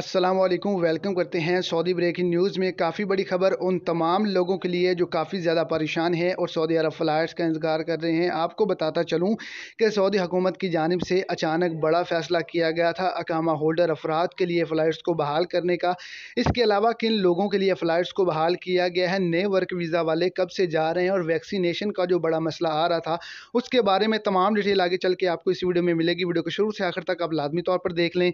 अस्सलाम वालेकुम वेलकम करते हैं सऊदी ब्रेकिंग न्यूज़ में काफ़ी बड़ी खबर उन तमाम लोगों के लिए जो काफ़ी ज़्यादा परेशान हैं और सऊदी अरब फ्लाइट्स का इंतजार कर रहे हैं आपको बताता चलूँ कि सऊदी हुकूमत की जानब से अचानक बड़ा फ़ैसला किया गया था अकामा होल्डर अफराद के लिए फ़्लाइट्स को बहाल करने का इसके अलावा किन लोगों के लिए फ़्लाइट्स को बहाल किया गया है नए वर्क वीज़ा वाले कब से जा रहे हैं और वैक्सीनेशन का जो बड़ा मसला आ रहा था उसके बारे में तमाम डिटेल आगे चल के आपको इस वीडियो में मिलेगी वीडियो को शुरू से आखिर तक आप लाजमी तौर पर देख लें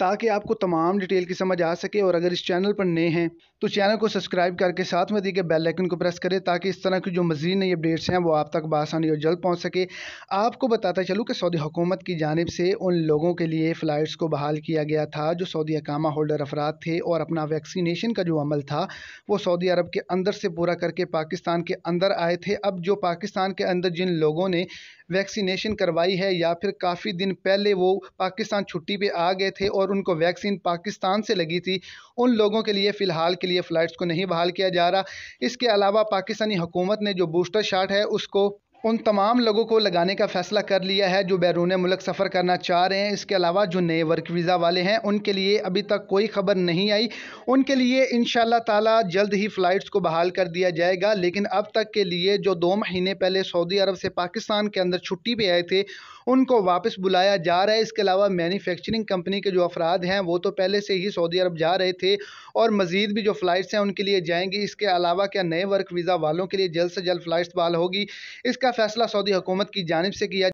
ताकि आपको तमाम डिटेल की समझ आ सके और अगर इस चैनल पर नए हैं तो चैनल को सब्सक्राइब करके साथ में दी गए बेल आइकन को प्रेस करें ताकि इस तरह की जो मजीद नई अपडेट्स हैं वो आप तक बसानी और जल्द पहुँच सके आपको बताता चलूँ कि सऊदी हुकूमत की जानब से उन लोगों के लिए फ़्लाइट्स को बहाल किया गया था जो सऊदी अकामा होल्डर अफराद थे और अपना वैक्सीनेशन का जो अमल था वो सऊदी अरब के अंदर से पूरा करके पाकिस्तान के अंदर आए थे अब जो पाकिस्तान के अंदर जिन लोगों ने वैक्सीनेशन करवाई है या फिर काफ़ी दिन पहले वो पाकिस्तान छुट्टी पर आ गए थे और और उनको वैक्सीन पाकिस्तान से लगी थी उन लोगों के लिए फ़िलहाल के लिए फ़्लाइट्स को नहीं बहाल किया जा रहा इसके अलावा पाकिस्तानी हुकूमत ने जो बूस्टर शाट है उसको उन तमाम लोगों को लगाने का फैसला कर लिया है जो बैरून मुल्क सफ़र करना चाह रहे हैं इसके अलावा जो नए वर्क वीज़ा वाले हैं उनके लिए अभी तक कोई ख़बर नहीं आई उनके लिए इन ताला जल्द ही फ़्लाइट्स को बहाल कर दिया जाएगा लेकिन अब तक के लिए जो दो महीने पहले सऊदी अरब से पाकिस्तान के अंदर छुट्टी पर आए थे उनको वापस बुलाया जा रहा है इसके अलावा मैन्युफैक्चरिंग कंपनी के जो अफराद हैं वो तो पहले से ही सऊदी अरब जा रहे थे और मज़ीद भी जो फ़्लाइट्स हैं उनके लिए जाएंगी इसके अलावा क्या नए वर्क वीज़ा वालों के लिए जल्द से जल्द फ़्लाइट्स बहाल होगी इसका फैसला सऊदी हुकूमत की जानब से किया